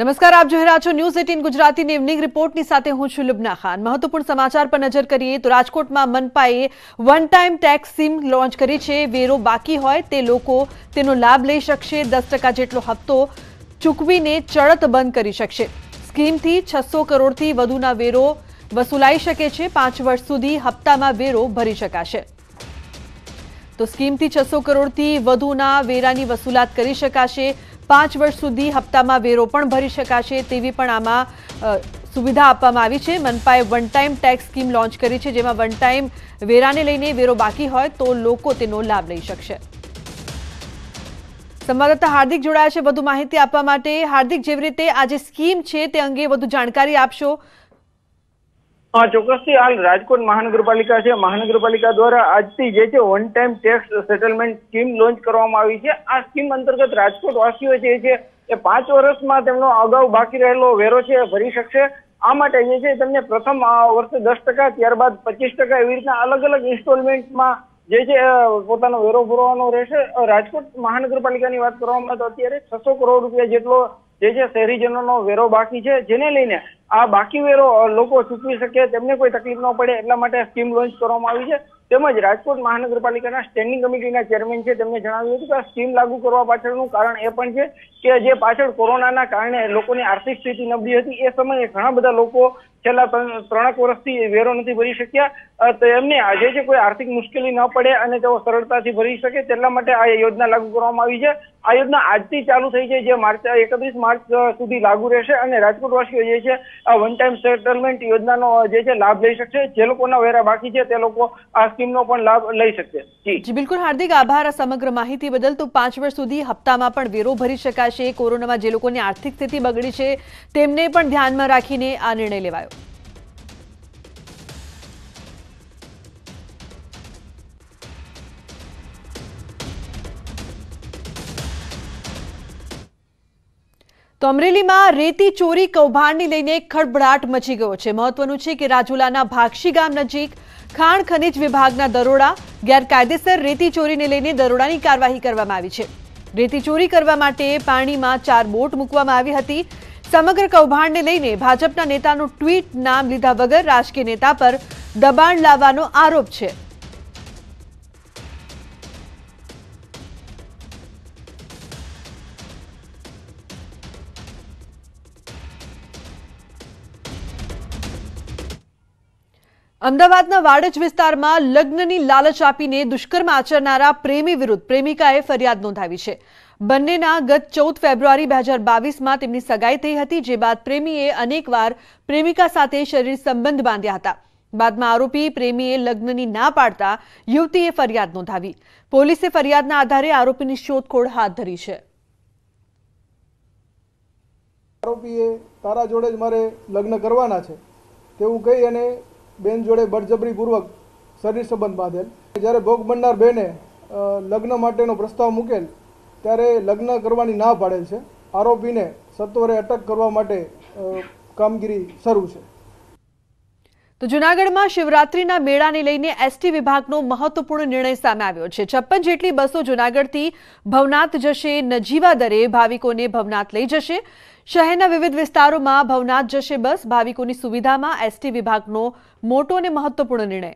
નમસ્કાર આપ જોઈ રહ્યા છો ન્યૂઝ એટીન ગુજરાતીની ઇવનિંગ રિપોર્ટની સાથે હું છું લુબના ખાન મહત્વપૂર્ણ સમાચાર પર નજર કરીએ તો રાજકોટમાં મનપાએ one time tax scheme launch કરી છે વેરો બાકી હોય તે લોકો તેનો લાભ લઈ શકશે દસ જેટલો હપ્તો ચૂકવીને ચડત બંધ કરી શકશે સ્કીમથી છસો કરોડથી વધુના વેરો વસૂલાઈ શકે છે પાંચ વર્ષ સુધી હપ્તામાં વેરો ભરી શકાશે તો સ્કીમથી છસો કરોડથી વધુના વેરાની વસૂલાત કરી શકાશે પાંચ વર્ષ સુધી હપ્તામાં વેરો પણ ભરી શકાશે તેવી પણ આમાં સુવિધા આપવામાં આવી છે મનપાએ one time tax scheme launch કરી છે જેમાં વન ટાઈમ વેરાને લઈને વેરો બાકી હોય તો લોકો તેનો લાભ લઈ શકશે સંવાદદાતા હાર્દિક જોડાયા છે વધુ માહિતી આપવા માટે હાર્દિક જેવી રીતે આ જે સ્કીમ છે તે અંગે વધુ જાણકારી આપશો ચોક્કસથી હાલ રાજકોટ મહાનગરપાલિકા છે મહાનગરપાલિકા દ્વારા આજથી જે છે one time tax settlement scheme launch કરવામાં આવી છે આ સ્કીમ અંતર્ગત રાજકોટ વાસીઓ જે છે એ પાંચ વર્ષમાં તેમનો અગાઉ બાકી રહેલો વેરો છે એ ભરી શકશે આ માટે જે છે તેમને પ્રથમ વર્ષે દસ ટકા ત્યારબાદ પચીસ ટકા એવી રીતના અલગ અલગ ઇન્સ્ટોલમેન્ટમાં જે છે પોતાનો વેરો ભરવાનો રહેશે રાજકોટ મહાનગરપાલિકાની વાત કરવામાં તો અત્યારે છસો કરોડ રૂપિયા જેટલો જે જે શહેરીજનોનો વેરો બાકી છે જેને લઈને આ બાકી વેરો લોકો ચૂકવી શકે તેમને કોઈ તકલીફ ન પડે એટલા માટે સ્કીમ લોન્ચ કરવામાં આવી છે તેમજ રાજકોટ મહાનગરપાલિકાના સ્ટેન્ડિંગ કમિટીના ચેરમેન છે તેમને જણાવ્યું હતું કે આ સ્કીમ લાગુ કરવા પાછળનું કારણ એ પણ છે કે જે પાછળ કોરોનાના કારણે લોકોની આર્થિક સ્થિતિ નબળી હતી એ સમયે ઘણા બધા લોકો છેલ્લા ત્રણેક વર્ષથી વેરો નથી ભરી શક્યા તો એમને આજે જે કોઈ આર્થિક મુશ્કેલી ન પડે અને તેઓ સરળતાથી ભરી શકે તેટલા માટે આ યોજના લાગુ કરવામાં આવી છે આ યોજના આજથી ચાલુ થઈ છે જે માર્ચ એકત્રીસ માર્ચ સુધી લાગુ રહેશે અને રાજકોટવાસીઓ જે છે વન ટાઈમ સેટલમેન્ટ યોજનાનો જે છે લાભ લઈ શકશે જે લોકોના વેરા બાકી છે તે લોકો આ સ્કીમનો પણ લાભ લઈ શકશે જી બિલકુલ હાર્દિક આભાર સમગ્ર માહિતી બદલ તો પાંચ વર્ષ સુધી હપ્તામાં પણ વેરો ભરી શકાશે કોરોનામાં જે લોકોની આર્થિક સ્થિતિ બગડી છે તેમને પણ ધ્યાનમાં રાખીને આ નિર્ણય લેવાયો તો અમરેલીમાં રેતી ચોરી કૌભાંડની લઈને ખડભડાટ મચી ગયો છે મહત્વનું છે કે રાજુલાના ભાગશી ગામ નજીક ખાણ ખનિજ વિભાગના દરોડા ગેરકાયદેસર રેતી ચોરીને લઈને દરોડાની કાર્યવાહી કરવામાં આવી છે રેતી ચોરી કરવા માટે પાણીમાં ચાર બોટ મૂકવામાં આવી હતી સમગ્ર કૌભાંડને લઈને ભાજપના નેતાનું ટ્વીટ નામ લીધા વગર રાજકીય નેતા પર દબાણ લાવવાનો આરોપ છે અમદાવાદના વાડજ વિસ્તારમાં લગ્નની લાલચ આપીને દુષ્કર્મ આચરનારા પ્રેમી વિરુદ્ધ પ્રેમિકાએ ફરિયાદ નોંધાવી છે બંનેના ગત ચૌદ ફેબ્રુઆરી બે હજાર બાવીસમાં તેમની સગાઈ થઈ હતી જે બાદ પ્રેમીએ અનેકવાર પ્રેમિકા સાથે શરીર સંબંધ બાંધ્યા હતા બાદમાં આરોપી પ્રેમીએ લગ્નની ના પાડતા યુવતીએ ફરિયાદ નોંધાવી પોલીસે ફરિયાદના આધારે આરોપીની શોધખોળ હાથ ધરી છે આરોપીએ તારા જોડે જ મારે લગ્ન કરવાના છે તેવું કહી અને બેન જોડે બળજબરીપૂર્વક શરીર સંબંધ બાંધેલ જ્યારે ભોગ બનનાર બેને લગ્ન માટેનો પ્રસ્તાવ મૂકેલ ત્યારે લગ્ન કરવાની ના પાડેલ છે આરોપીને સત્વરે અટક કરવા માટે કામગીરી શરૂ છે તો જૂનાગઢમાં શિવરાત્રીના મેળાને લઈને એસટી વિભાગનો મહત્વપૂર્ણ નિર્ણય સામે આવ્યો છે છપ્પન જેટલી બસો જૂનાગઢથી ભવનાથ જશે નજીવા દરે ભાવિકોને ભવનાથ લઈ જશે શહેરના વિવિધ વિસ્તારોમાં ભવનાથ જશે બસ ભાવિકોની સુવિધામાં એસટી વિભાગનો મોટો અને મહત્વપૂર્ણ નિર્ણય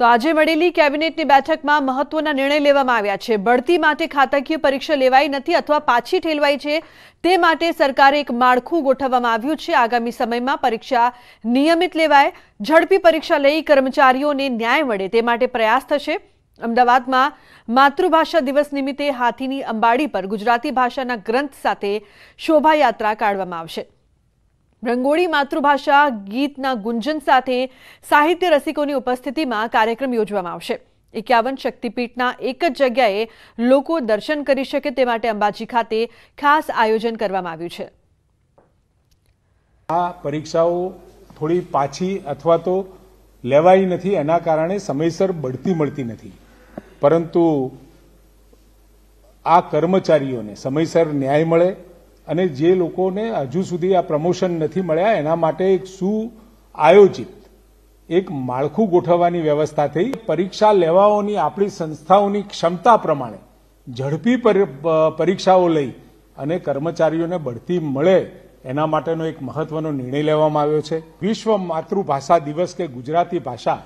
તો આજે મળેલી કેબિનેટની બેઠકમાં મહત્વના નિર્ણય લેવામાં આવ્યા છે બઢતી માટે ખાતાકીય પરીક્ષા લેવાઈ નથી અથવા પાછી ઠેલવાઈ છે તે માટે સરકારે એક માળખું ગોઠવવામાં આવ્યું છે આગામી સમયમાં પરીક્ષા નિયમિત લેવાય ઝડપી પરીક્ષા લઈ કર્મચારીઓને ન્યાય મળે તે માટે પ્રયાસ થશે અમદાવાદમાં માતૃભાષા દિવસ નિમિત્તે હાથીની અંબાડી પર ગુજરાતી ભાષાના ગ્રંથ સાથે શોભાયાત્રા કાઢવામાં આવશે રંગોળી માતૃભાષા ગીતના ગુંજન સાથે સાહિત્ય રસિકોની ઉપસ્થિતિમાં કાર્યક્રમ યોજવામાં આવશે એકાવન શક્તિપીઠના એક જ જગ્યાએ લોકો દર્શન કરી શકે તે માટે અંબાજી ખાતે ખાસ આયોજન કરવામાં આવ્યું છે આ પરીક્ષાઓ થોડી પાછી અથવા તો લેવાઈ નથી એના કારણે સમયસર બઢતી મળતી નથી પરંતુ આ કર્મચારીઓને સમયસર ન્યાય મળે અને જે લોકોને હજુ સુધી આ પ્રમોશન નથી મળ્યા એના માટે એક સુ આયોજિત એક માળખું ગોઠવવાની વ્યવસ્થા થઈ પરીક્ષા લેવાઓની આપણી સંસ્થાઓની ક્ષમતા પ્રમાણે ઝડપી પરીક્ષાઓ લઈ અને કર્મચારીઓને બઢતી મળે એના માટેનો એક મહત્વનો નિર્ણય લેવામાં આવ્યો છે વિશ્વ માતૃભાષા દિવસ કે ગુજરાતી ભાષા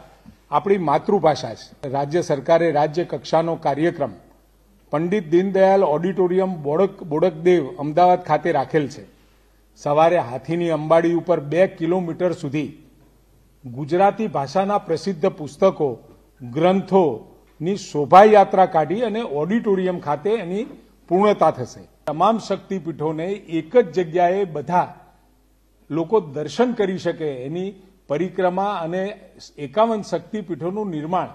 આપણી માતૃભાષા છે રાજ્ય સરકારે રાજ્ય કક્ષાનો કાર્યક્રમ પંડિત દીનદયાલ ઓડિટોરિયમ બોડક બોડકદેવ અમદાવાદ ખાતે રાખેલ છે સવારે હાથીની અંબાડી ઉપર બે કિલોમીટર સુધી ગુજરાતી ભાષાના પ્રસિદ્ધ પુસ્તકો ગ્રંથોની શોભાયાત્રા કાઢી અને ઓડિટોરિયમ ખાતે એની પૂર્ણતા થશે તમામ શક્તિપીઠોને એક જ જગ્યાએ બધા લોકો દર્શન કરી શકે એની પરિક્રમા અને એકાવન શક્તિપીઠોનું નિર્માણ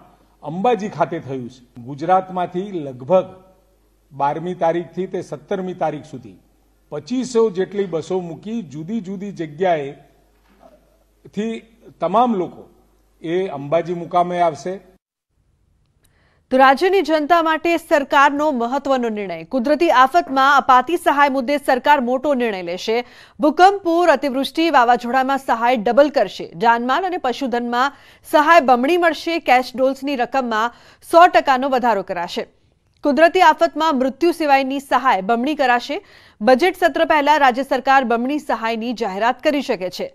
અંબાજી ખાતે થયું છે ગુજરાતમાંથી લગભગ બારમી તારીખથી તે સત્તરમી તારીખ સુધી પચીસો જેટલી બસો મૂકી જુદી જુદી જગ્યાએ થી તમામ લોકો એ અંબાજી મુકામે આવશે તો રાજ્યની જનતા માટે સરકારનો મહત્વનો નિર્ણય કુદરતી આફતમાં અપાતી સહાય મુદ્દે સરકાર મોટો નિર્ણય લેશે ભૂકંપ પૂર અતિવૃષ્ટિ વાવાઝોડામાં સહાય ડબલ કરશે જાનમાલ અને પશુધનમાં સહાય બમણી મળશે કેશ ડોલ્સની રકમમાં સો ટકાનો વધારો કરાશે કુદરતી આફતમાં મૃત્યુ સિવાયની સહાય બમણી કરાશે બજેટ સત્ર પહેલા રાજ્ય સરકાર બમણી સહાયની જાહેરાત કરી શકે છે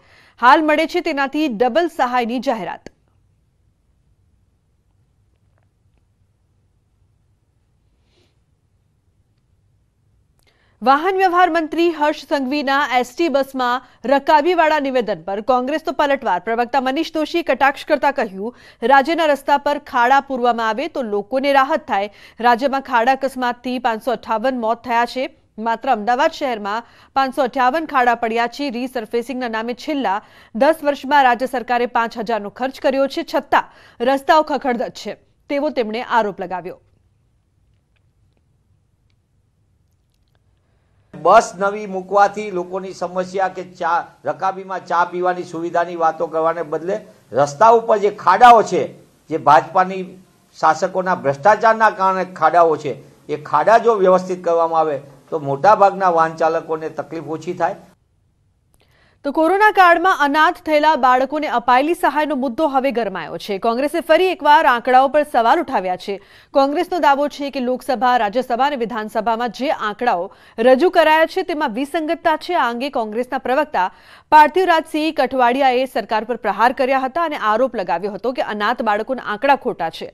હાલ મળે છે તેનાથી ડબલ સહાયની જાહેરાત વાહન વ્યવહાર મંત્રી હર્ષ સંઘવીના એસટી બસમાં રકાબીવાળા નિવેદન પર કોંગ્રેસનો પલટવાર પ્રવક્તા મનીષ દોશી કટાક્ષ કરતા કહ્યું રાજ્યના રસ્તા પર ખાડા પૂરવામાં આવે તો લોકોને રાહત થાય રાજ્યમાં ખાડા અકસ્માતથી પાંચસો મોત થયા છે માત્ર અમદાવાદ શહેરમાં પાંચસો ખાડા પડ્યા છે રીસર્ફેસિંગના નામે છેલ્લા દસ વર્ષમાં રાજ્ય સરકારે પાંચ હજારનો ખર્ચ કર્યો છે છતાં રસ્તાઓ ખખડધજ છે તેવો તેમણે આરોપ લગાવ્યો બસ નવી મૂકવાથી લોકોની સમસ્યા કે ચા રકાબીમાં ચા પીવાની સુવિધાની વાતો કરવાને બદલે રસ્તા ઉપર જે ખાડાઓ છે જે ભાજપાની શાસકોના ભ્રષ્ટાચારના કારણે ખાડાઓ છે એ ખાડા જો વ્યવસ્થિત કરવામાં આવે તો મોટાભાગના વાહન ચાલકોને તકલીફ ઓછી થાય તો કોરોના કાળમાં અનાથ થયેલા બાળકોને અપાયેલી સહાયનો મુદ્દો હવે ગરમાયો છે કોંગ્રેસે ફરી એકવાર આંકડાઓ પર સવાલ ઉઠાવ્યા છે કોંગ્રેસનો દાવો છે કે લોકસભા રાજ્યસભા અને વિધાનસભામાં જે આંકડાઓ રજૂ કરાયા છે તેમાં વિસંગતતા છે આ અંગે કોંગ્રેસના પ્રવક્તા પાર્થિવરાજસિંહ કઠવાડિયાએ સરકાર પર પ્રહાર કર્યા હતા અને આરોપ લગાવ્યો હતો કે અનાથ બાળકોના આંકડા ખોટા છે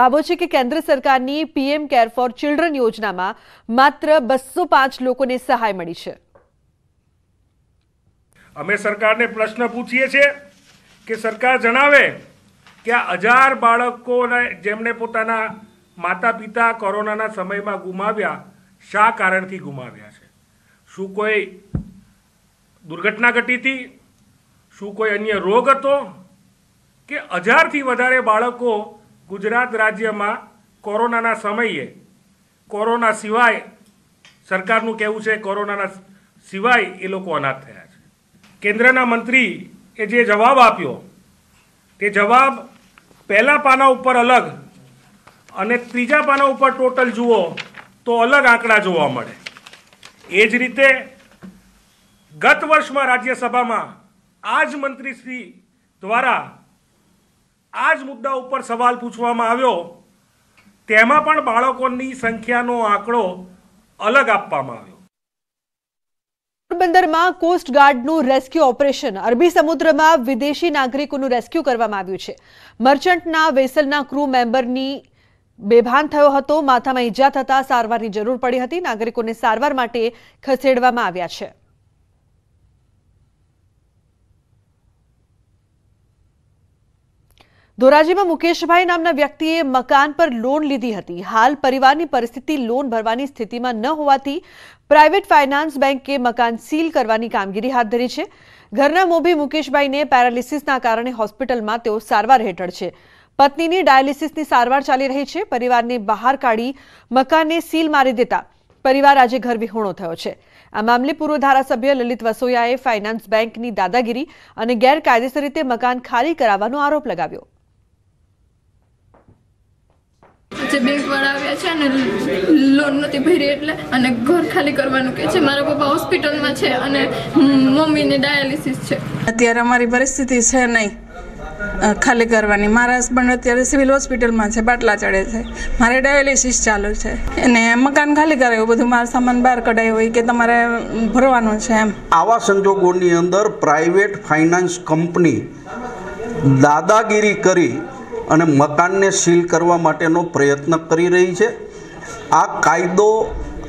દાવો છે કે કેન્દ્ર સરકારની પીએમ કેર ફોર ચિલ્ડ્રન યોજનામાં માત્ર બસો લોકોને સહાય મળી છે અમે સરકારને પ્રશ્ન પૂછીએ છીએ કે સરકાર જણાવે કે આ હજાર બાળકોને જેમણે પોતાના માતા પિતા કોરોનાના સમયમાં ગુમાવ્યા શા કારણથી ગુમાવ્યા છે શું કોઈ દુર્ઘટના ઘટી હતી શું કોઈ અન્ય રોગ હતો કે હજારથી વધારે બાળકો ગુજરાત રાજ્યમાં કોરોનાના સમયે કોરોના સિવાય સરકારનું કહેવું છે કોરોનાના સિવાય એ લોકો અનાથ થયા છે કેન્દ્રના મંત્રીએ જે જવાબ આપ્યો તે જવાબ પહેલાં પાના ઉપર અલગ અને ત્રીજા પાના ઉપર ટોટલ જુઓ તો અલગ આંકડા જોવા મળે એ જ રીતે ગત વર્ષમાં રાજ્યસભામાં આ જ મંત્રીશ્રી દ્વારા આ જ મુદ્દા ઉપર સવાલ પૂછવામાં આવ્યો તેમાં પણ બાળકોની સંખ્યાનો આંકડો અલગ આપવામાં આવ્યો પોરબંદરમાં કોસ્ટગાર્ડનું રેસ્ક્યુ ઓપરેશન અરબી સમુદ્રમાં વિદેશી નાગરિકોનું રેસ્ક્યુ કરવામાં આવ્યું છે મર્ચન્ટના વેસલના ક્રૂ મેમ્બરની બેભાન થયો હતો માથામાં ઈજા થતાં સારવારની જરૂર પડી હતી નાગરિકોને સારવાર માટે ખસેડવામાં આવ્યા છે ધોરાજીમાં મુકેશભાઈ નામના વ્યક્તિએ મકાન પર લોન લીધી હતી હાલ પરિવારની પરિસ્થિતિ લોન ભરવાની સ્થિતિમાં ન હોવાથી પ્રાઇવેટ ફાઇનાન્સ બેંકે મકાન સીલ કરવાની કામગીરી હાથ ધરી છે ઘરના મોભી મુકેશભાઈને પેરાલિસિસના કારણે હોસ્પિટલમાં તેઓ સારવાર હેઠળ છે પત્નીની ડાયાલિસિસની સારવાર ચાલી રહી છે પરિવારને બહાર કાઢી મકાનને સીલ મારી દેતા પરિવાર આજે ઘર વિહોણો થયો છે આ મામલે પૂર્વ ધારાસભ્ય લલિત વસોયાએ ફાઇનાન્સ બેંકની દાદાગીરી અને ગેરકાયદેસર રીતે મકાન ખાલી કરાવવાનો આરોપ લગાવ્યો જે બેંકવાળા આવ્યા છે અને લોન નથી ભરી એટલે અને ઘર ખાલી કરવાનું કે છે મારા પપ્પા હોસ્પિટલમાં છે અને મમ્મીને ડાયાલિસિસ છે અત્યારે અમારી પરિસ્થિતિ છે નહીં ખાલી કરવાની મારા હસબન્ડ અત્યારે સિવિલ હોસ્પિટલમાં છે બાટલા ચડે છે મારે ડાયાલિસિસ ચાલુ છે અને મકાન ખાલી કરાયું બધું મારો સામાન બહાર કઢાયો હોય કે તમારે ભરવાનું છે એમ આવા સંજોગોની અંદર પ્રાઇવેટ ફાઇનાન્સ કંપની દાદાગીરી કરી અને મકાનને સીલ કરવા માટેનો પ્રયત્ન કરી રહી છે આ કાયદો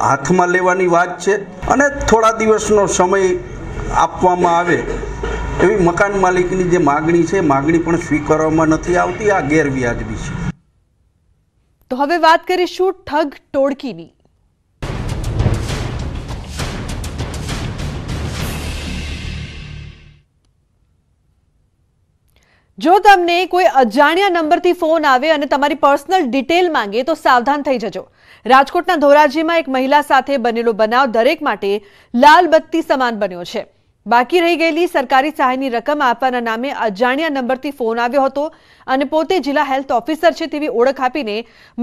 હાથમાં લેવાની વાત છે અને થોડા દિવસનો સમય આપવામાં આવે એવી મકાન માલિકની જે માગણી છે માગણી પણ સ્વીકારવામાં નથી આવતી આ ગેરવ્યાજબી છે તો હવે વાત કરીશું ઠગ ટોળકીની જો તમને કોઈ અજાણ્યા નંબરથી ફોન આવે અને તમારી પર્સનલ ડિટેલ માંગે તો સાવધાન થઈ જજો રાજકોટના ધોરાજીમાં એક મહિલા સાથે બનેલો બનાવ દરેક માટે લાલ બત્તી સમાન બન્યો છે બાકી રહી ગયેલી સરકારી સહાયની રકમ આપવાના નામે અજાણ્યા નંબરથી ફોન આવ્યો હતો અને પોતે જિલ્લા હેલ્થ ઓફિસર છે તેવી ઓળખ આપીને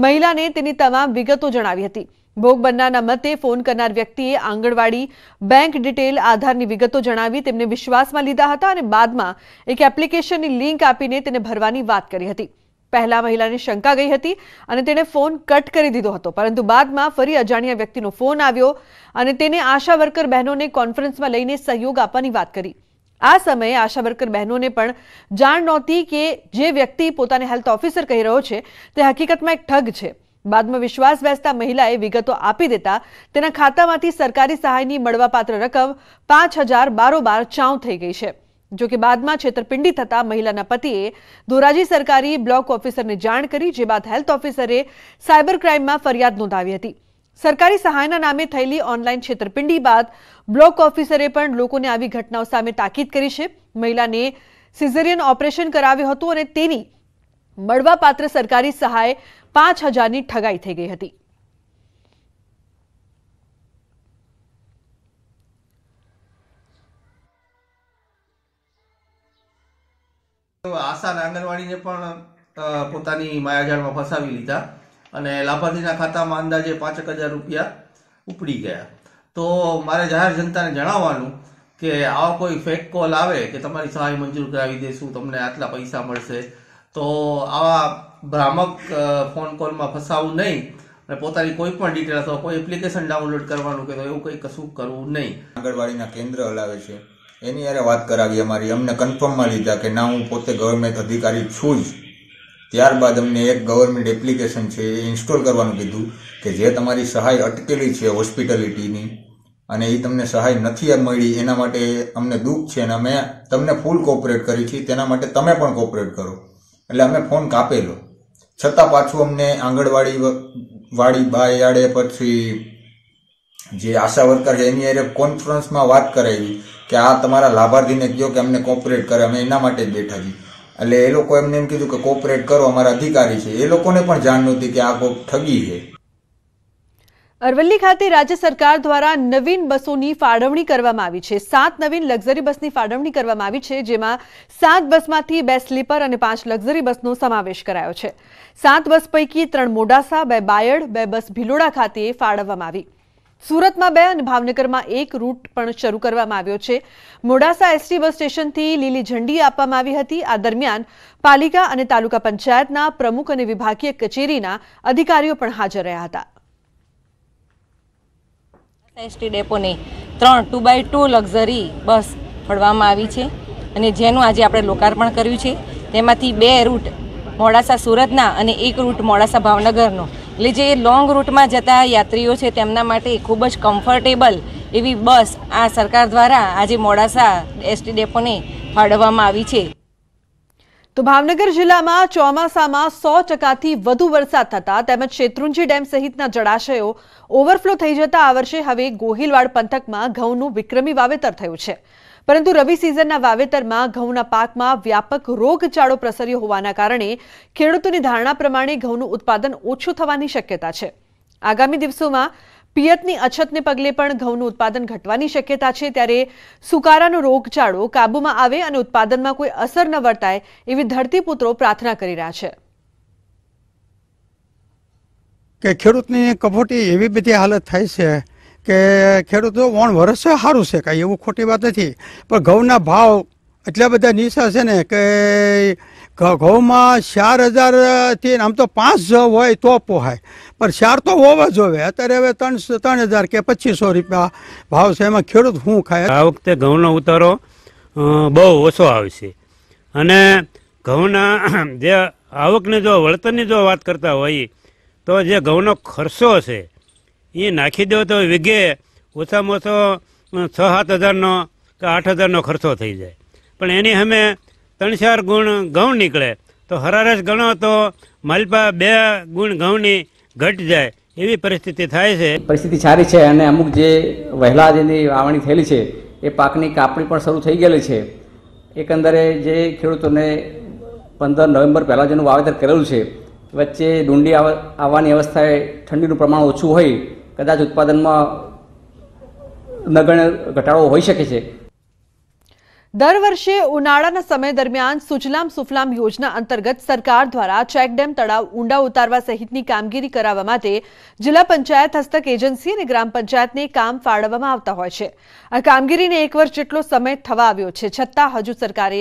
મહિલાને તેની તમામ વિગતો જણાવી હતી ભોગ બનનારના મતે ફોન કરનાર વ્યક્તિએ આંગણવાડી બેંક ડિટેલ આધારની વિગતો જણાવી તેમને વિશ્વાસમાં લીધા હતા અને બાદમાં એક એપ્લિકેશનની લિંક આપીને તેને ભરવાની વાત કરી હતી પહેલા મહિલાને શંકા ગઈ હતી અને તેણે ફોન કટ કરી દીધો હતો પરંતુ બાદમાં ફરી અજાણ્યા વ્યક્તિનો ફોન આવ્યો અને તેણે આશા વર્કર બહેનોને કોન્ફરન્સમાં લઈને સહયોગ આપવાની વાત કરી આ સમયે આશા વર્કર બહેનોને પણ જાણ નોતી કે જે વ્યક્તિ પોતાને હેલ્થ ઓફિસર કહી રહ્યો છે તે હકીકતમાં એક ઠગ છે બાદમાં વિશ્વાસ વ્યસ્તા મહિલાએ વિગતો આપી દેતા તેના ખાતામાંથી સરકારી સહાયની મળવાપાત્ર રકમ 5000 બરાબર 12 ચાઉ થઈ ગઈ છે જો કે બાદમાં છેતરપિંડી થતા મહિલાના પતિએ ધોરાજી સરકારી બ્લોક ઓફિસરને જાણ કરી જે વાત હેલ્થ ઓફિસરે સાયબર ક્રાઈમમાં ફરિયાદ નોંધાવી હતી સરકારી સહાયના નામે થેલી ઓનલાઈન છેતરપિંડી બાદ બ્લોક ઓફિસરે પણ લોકોની આવી ઘટનાઓ સામે તાકીદ કરી છે મહિલાને સીઝેરિયન ઓપરેશન કરાવ્યું હતું અને તેની મળવાપાત્ર સરકારી સહાય 5000 ની ઠગાઈ થઈ ગઈ હતી આશાના આંગણવાડીને પણ પોતાની માયાજાળમાં ફસાવી લીધા અને લાભાર્થીના ખાતામાં અંદાજે પાંચેક હજાર રૂપિયા ઉપડી ગયા તો મારે જાહેર જનતાને જણાવવાનું કે આવો કોઈ ફેક કોલ આવે કે તમારી સહાય મંજૂર કરાવી દઈશું તમને આટલા પૈસા મળશે તો આવા ભ્રામક ફોન કોલમાં ફસાવું નહીં અને પોતાની કોઈ પણ ડિટેલ અથવા કોઈ એપ્લિકેશન ડાઉનલોડ કરવાનું કે એવું કંઈ કશું કરવું નહીં આંગણવાડીના કેન્દ્ર હલાવે છે એની યારે વાત કરાવી અમારી અમને કન્ફર્મમાં લીધા કે ના હું પોતે ગવર્મેન્ટ અધિકારી છું જ ત્યારબાદ અમને એક ગવર્મેન્ટ એપ્લિકેશન છે એ ઇન્સ્ટોલ કરવાનું કીધું કે જે તમારી સહાય અટકેલી છે હોસ્પિટાલિટીની અને એ તમને સહાય નથી મળી એના માટે અમને દુઃખ છે અને અમે તમને ફૂલ કોઓપરેટ કરી છે તેના માટે તમે પણ કોઓપરેટ કરો એટલે અમે ફોન કાપેલો છતાં પાછું અમને આંગણવાડી વાળી બાયાડે પછી જે આશા વર્કર છે એની અરે કોન્ફરન્સમાં વાત કરાવી કે આ તમારા લાભાર્થીને કહો કે અમને કોપરેટ કરે અમે એના માટે જ બેઠા છીએ એટલે એ લોકો એમને એમ કીધું કે કોપરેટ કરો અમારા અધિકારી છે એ લોકોને પણ જાણ નહોતી કે આ કોઈક ઠગી છે અરવલ્લી ખાતે રાજ્ય સરકાર દ્વારા નવીન બસોની ફાળવણી કરવામાં આવી છે સાત નવીન લક્ઝરી બસની ફાળવણી કરવામાં આવી છે જેમાં સાત બસમાંથી બે સ્લીપર અને પાંચ લક્ઝરી બસનો સમાવેશ કરાયો છે સાત બસ પૈકી ત્રણ મોડાસા બે બાયડ બે બસ ભિલોડા ખાતે ફાળવવામાં આવી સુરતમાં બે અને ભાવનગરમાં એક રૂટ પણ શરૂ કરવામાં આવ્યો છે મોડાસા એસટી બસ સ્ટેશનથી લીલી ઝંડી આપવામાં આવી હતી આ દરમિયાન પાલિકા અને તાલુકા પંચાયતના પ્રમુખ અને વિભાગીય કચેરીના અધિકારીઓ પણ હાજર રહ્યા હતા એસટી ડેપોને ત્રણ two by two luxury bus ફળવામાં આવી છે અને જેનું આજે આપણે લોકાર્પણ કર્યું છે તેમાંથી બે રૂટ મોડાસા સુરતના અને એક રૂટ મોડાસા ભાવનગરનો એટલે જે લોંગ રૂટમાં જતા યાત્રીઓ છે તેમના માટે ખૂબ જ કમ્ફર્ટેબલ એવી બસ આ સરકાર દ્વારા આજે મોડાસા એસટી ડેપોને ફાળવવામાં આવી છે તો ભાવનગર જિલ્લામાં ચોમાસામાં સો ટકાથી વધુ વરસાદ થતા તેમજ શેત્રુંજી ડેમ સહિતના જળાશયો ઓવરફ્લો થઈ જતા આ વર્ષે હવે ગોહિલવાડ પંથકમાં ઘઉંનું વિક્રમી વાવેતર થયું છે પરંતુ રવિ સિઝનના વાવેતરમાં ઘઉંના પાકમાં વ્યાપક રોગચાળો પ્રસર્યો હોવાના કારણે ખેડૂતોની ધારણા પ્રમાણે ઘઉંનું ઉત્પાદન ઓછું થવાની શક્યતા છે આગામી દિવસોમાં પિયતની અછતને પગલે પણ ઘઉંનું ઉત્પાદન ઘટવાની શક્યતા છે ત્યારે સુકારાનો રોગચાળો કાબૂમાં આવે અને ઉત્પાદનમાં કોઈ અસર ન વર્તાય એવી ધરતીપુત્રો પ્રાર્થના કરી રહ્યા છે કે ખેડૂતની કપોટી એવી બધી હાલત થાય છે કે ખેડૂતો વણ વરસશે સારું છે કાંઈ એવું ખોટી વાત નથી પણ ઘઉંના ભાવ એટલા બધા નીચા છે ને કે ઘઉંમાં ચાર હજારથી આમ તો પાંચ જ હોય તો પોહાય પણ ચાર તો હોવા જ અત્યારે હવે ત્રણ ત્રણ હજાર કે પચીસો રૂપિયા ભાવ છે એમાં ખેડૂત શું ખાય આ વખતે ઘઉંનો ઉતારો બહુ ઓછો આવશે અને ઘઉંના જે આવકની જો વળતરની જો વાત કરતા હોઈએ તો જે ઘઉંનો ખર્ચો છે એ નાખી દો તો વીઘે ઓછામાં ઓછો છ સાત હજારનો કે આઠ હજારનો ખર્ચો થઈ જાય પણ એની અમે ત્રણ ચાર ગુણ ઘઉં નીકળે તો હરારસ ગણો તો માલપા બે ગુણ ઘઉંની ઘટ જાય એવી પરિસ્થિતિ થાય છે પરિસ્થિતિ સારી છે અને અમુક જે વહેલા જેની વાવણી થયેલી છે એ પાકની કાપણી પણ શરૂ થઈ ગયેલી છે એકંદરે જે ખેડૂતોને પંદર નવેમ્બર પહેલાં જેનું વાવેતર કરેલું છે વચ્ચે ડુંડી આવવાની અવસ્થાએ ઠંડીનું પ્રમાણ ઓછું હોય કદાચ ઉત્પાદનમાં નગણ્ય ઘટાડો હોઈ શકે છે દર વર્ષે ઉનાળાના સમય દરમિયાન સુજલામ સુફલામ યોજના અંતર્ગત સરકાર દ્વારા ચેકડેમ તળાવ ઊંડા ઉતારવા સહિતની કામગીરી કરાવવા માટે જિલ્લા પંચાયત હસ્તક એજન્સી અને ગ્રામ પંચાયતને કામ ફાળવવામાં આવતા હોય છે આ કામગીરીને એક વર્ષ જેટલો સમય થવા આવ્યો છે છતાં હજુ સરકારે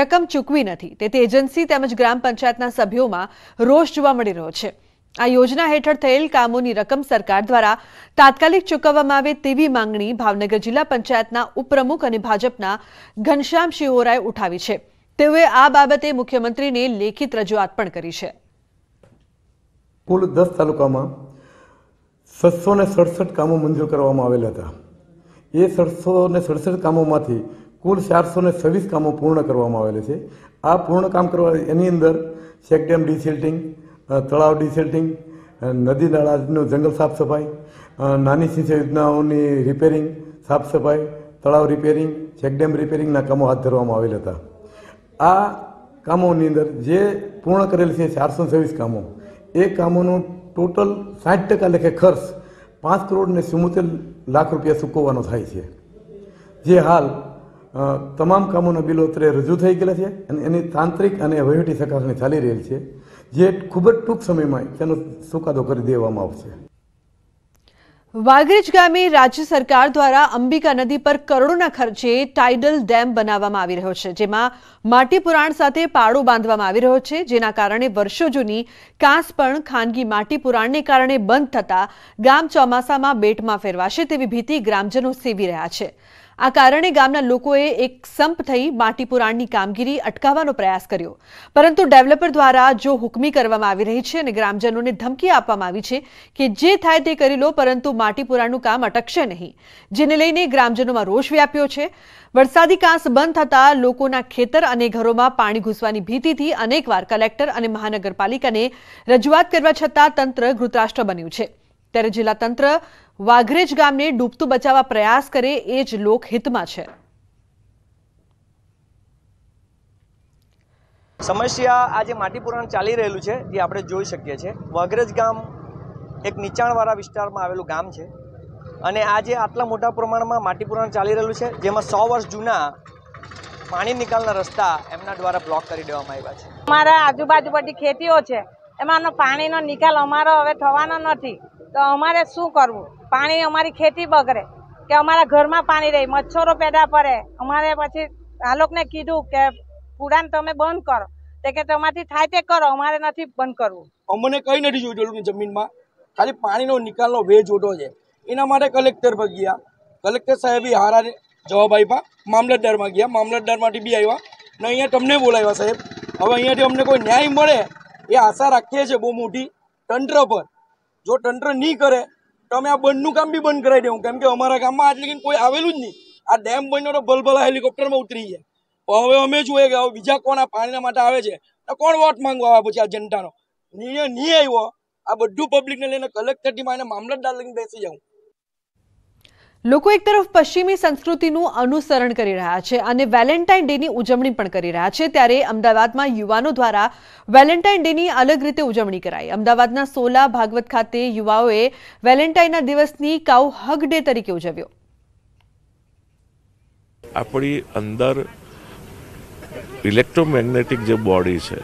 રકમ ચૂકવી નથી તેથી એજન્સી તેમજ ગ્રામ પંચાયતના સભ્યોમાં રોષ જોવા મળી રહ્યો છે આ યોજના હેઠળ થયેલ કામોની રકમ સરકાર દ્વારા તાત્કાલિક ચૂકવવામાં આવે તેવી માંગણી ભાવનગર જિલ્લા પંચાયતના ઉપપ્રમુખ અને ભાજપના ઘનશ્યામ શિહોરાએ ઉઠાવી છે તેઓએ આ બાબતે મુખ્યમંત્રીને લેખિત રજૂઆત પણ કરી છે કુલ દસ તાલુકામાં સત્સો ને સડસઠ કામો મંજૂર કરવામાં આવેલા હતા એ સડસો ને સડસઠ કામોમાંથી કુલ ચારસો ને છવ્વીસ કામો પૂર્ણ કરવામાં આવેલા છે આ પૂર્ણ કામ કરવા એની અંદર ચેકડેમ ડિસિલ્ટિંગ તળાવ ડિસેલ્ટિંગ નદી નાળાનું જંગલ સાફ સફાઈ નાની સિંચાઈ યોજનાઓની રિપેરિંગ સાફ સફાઈ તળાવ રિપેરિંગ ચેકડેમ રિપેરિંગના કામો હાથ ધરવામાં આવેલા હતા આ કામોની અંદર જે પૂર્ણ કરેલ છે ચારસો છવ્વીસ કામો એ કામોનો ટોટલ સાઠ ટકા લેખે ખર્ચ પાંચ કરોડને ને ચુમ્મોતેર લાખ રૂપિયા ચૂકવવાનો થાય છે જે હાલ તમામ કામોના બિલો અત્રે રજૂ થઈ ગયેલા છે અને એની તાંત્રિક અને વહીવટી ચકાસણી ચાલી રહેલી છે જે ખૂબ જ ટૂંક સમયમાં તેનો ચુકાદો કરી દેવામાં આવશે વાઘરેજ ગામે રાજ્ય સરકાર દ્વારા અંબિકા નદી પર કરોડોના ખર્ચે ટાઇડલ ડેમ બનાવવામાં આવી રહ્યો છે જેમાં માટી પુરાણ સાથે પાડો બાંધવામાં આવી રહ્યો છે જેના કારણે વર્ષો જૂની કાંસ પણ ખાનગી માટી પુરાણને કારણે બંધ થતા ગામ ચોમાસામાં બેટમાં ફેરવાશે તેવી ભીતિ ગ્રામજનો સેવી રહ્યા છે આ કારણે ગામના લોકોએ એક સંપ થઈ માટીપુરાણની કામગીરી અટકાવવાનો પ્રયાસ કર્યો પરંતુ ડેવલપર દ્વારા જો હુકમી કરવામાં આવી રહી છે અને ગ્રામજનોને ધમકી આપવામાં આવી છે કે જે થાય તે કરી લો પરંતુ માટીપુરાણનું કામ અટકશે નહીં જેને લઈને ગ્રામજનોમાં રોષ વ્યાપ્યો છે વરસાદી કાંસ બંધ થતાં લોકોના ખેતર અને ઘરોમાં પાણી ઘૂસવાની ભીતિથી અનેકવાર કલેક્ટર અને મહાનગરપાલિકાને રજૂઆત કરવા છતાં તંત્ર ધૃતરાષ્ટ્ર બન્યું છે ત્યારે જિલ્લા તંત્ર વાઘરેજ ગામને ડૂબતું બચાવવા પ્રયાસ કરે એ જ લોકહિતમાં છે સમસ્યા આજે માટી ચાલી રહેલું છે જે આપણે જોઈ શકીએ છીએ વાઘરેજ ગામ એક નીચાણવાળા વિસ્તારમાં આવેલું ગામ છે અને આજે આટલા મોટા પ્રમાણમાં માટી ચાલી રહેલું છે જેમાં સો વર્ષ જૂના પાણી નિકાલના રસ્તા એમના દ્વારા બ્લોક કરી દેવામાં આવ્યા છે અમારા આજુબાજુ બધી ખેતીઓ છે એમાંનો પાણીનો નિકાલ અમારો હવે થવાનો નથી તો અમારે શું કરવું પાણી અમારી ખેતી બગડે કે અમારા ઘરમાં પાણી રહે મચ્છરો પેદા પડે અમારે પછી આલોકને કીધું કે પુરાણ તમે બંધ કરો કે તમારથી થાય તે કરો અમારે નથી બંધ કરવું અમને કંઈ નથી જોયું જમીનમાં ખાલી પાણીનો નિકાલનો વે જોડો છે એના માટે કલેક્ટર પર ગયા કલેક્ટર સાહેબે હારા જવાબ આપ્યા મામલતદારમાં ગયા મામલતદારમાંથી બી આવ્યા ને અહીંયા તમને બોલાવ્યા સાહેબ હવે અહીંયાથી અમને કોઈ ન્યાય મળે એ આશા રાખીએ છીએ બહુ મોટી તંત્ર પર જો તંત્ર નહીં કરે તો અમે આ બંધનું કામ બી બંધ કરાવી દઉં કેમ કે અમારા ગામમાં આજ કોઈ આવેલું જ નહીં આ ડેમ બન્યો તો ભલભલા હેલિકોપ્ટરમાં ઉતરી ગયા પણ હવે અમે જોઈએ કે હવે બીજા કોણ આ પાણીના માટે આવે છે તો કોણ વોટ માંગવા આવે પછી આ જનતાનો નિર્ણય નહીં આવ્યો આ બધું પબ્લિકને લઈને કલેક્ટરથી માને મામલતદાર લઈને બેસી જાઉં લોકો એક તરફ પશ્ચિમી સંસ્કૃતિનું અનુસરણ કરી રહ્યા છે અને વેલેન્ટાઇન ડેની ઉજવણી પણ કરી રહ્યા છે ત્યારે અમદાવાદમાં યુવાનો દ્વારા વેલેન્ટાઇન ડેની અલગ રીતે ઉજવણી કરાઈ અમદાવાદના સોલા ભાગવત ખાતે યુવાઓએ વેલેન્ટાઇનના દિવસની કાઉ હગ ડે તરીકે ઉજવ્યો આપણી અંદર ઇલેક્ટ્રોમેગ્નેટિક જે બોડી છે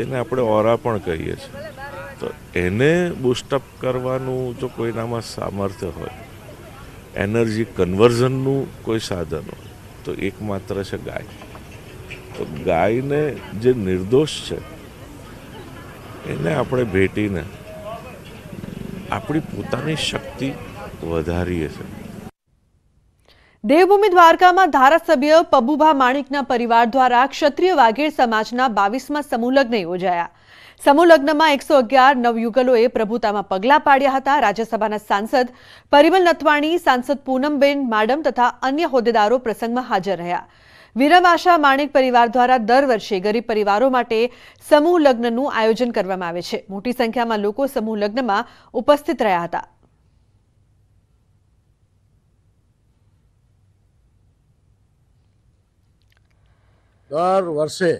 જેને આપણે ઓરા પણ કહીએ છીએ તો એને બુસ્ટઅપ કરવાનું જો કોઈનામાં સામર્થ્ય હોય એનર્જી કન્વર્ઝનનું કોઈ સાધન હોય તો એકમાત્ર છે ગાય તો ગાયને જે નિર્દોષ છે એને આપણે ભેટીને આપણી પોતાની શક્તિ વધારીએ છીએ દેવભૂમિ દ્વારકામાં ધારાસભ્ય પબુભા માણિકના પરિવાર દ્વારા ક્ષત્રિય વાઘેર સમાજના બાવીસમાં સમૂહલગ્ન યોજાયા સમૂહ લગ્નમાં એકસો અગિયાર નવયુગલોએ પ્રભુતામાં પગલાં પાડ્યા હતા રાજ્યસભાના સાંસદ પરિમલ નથવાણી સાંસદ પૂનમબેન માડમ તથા અન્ય હોદ્દેદારો પ્રસંગમાં હાજર રહ્યા વિરમ આશા માણેક પરિવાર દ્વારા દર વર્ષે ગરીબ પરિવારો માટે સમૂહ લગ્નનું આયોજન કરવામાં આવે છે મોટી સંખ્યામાં લોકો સમૂહ લગ્નમાં ઉપસ્થિત રહ્યા હતા દર વર્ષે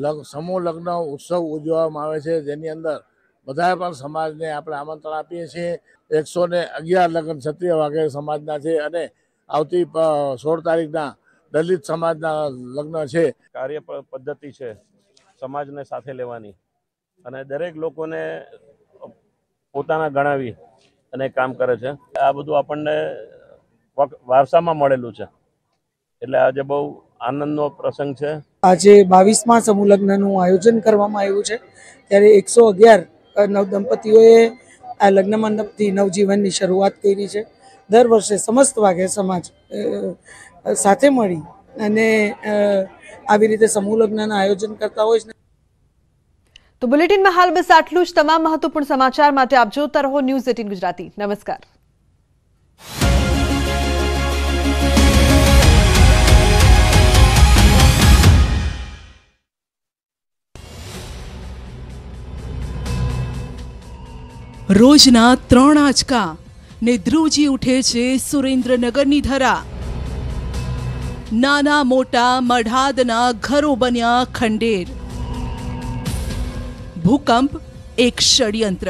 સમૂહ લગ્ન ઉત્સવ ઉજવવામાં આવે છે જેની અંદર બધા પણ સમાજને આપણે આમંત્રણ આપીએ છીએ એકસો ને અગિયાર લગ્ન ક્ષત્રિય વાઘેર સમાજના છે અને આવતી સોળ તારીખના દલિત સમાજના લગ્ન છે કાર્ય પદ્ધતિ છે સમાજને સાથે લેવાની અને દરેક લોકોને પોતાના ગણાવી અને કામ કરે છે આ બધું આપણને વારસામાં મળેલું છે એટલે આજે બહુ આનંદનો પ્રસંગ છે આજે બાવીસમાં સમૂહ લગ્નનું આયોજન કરવામાં આવ્યું છે ત્યારે એકસો અગિયાર નવદંપતીઓએ આ લગ્ન મંડપથી નવજીવનની શરૂઆત કરી છે દર વર્ષે સમસ્ત વાગે સમાજ સાથે મળી અને આવી રીતે સમૂહ લગ્નના આયોજન કરતા હોય છે તો બુલેટિનમાં હાલ બસ આટલું જ તમામ મહત્વપૂર્ણ સમાચાર માટે આપ જોતા રહો ન્યૂઝ એટીન ગુજરાતી નમસ્કાર રોજના ત્રણ આંચકા ને ધ્રુજી ઉઠે છે સુરેન્દ્રનગરની ધરા નાના મોટા મઢાદના ઘરો બન્યા ખંડેર ભૂકંપ એક ષડયંત્ર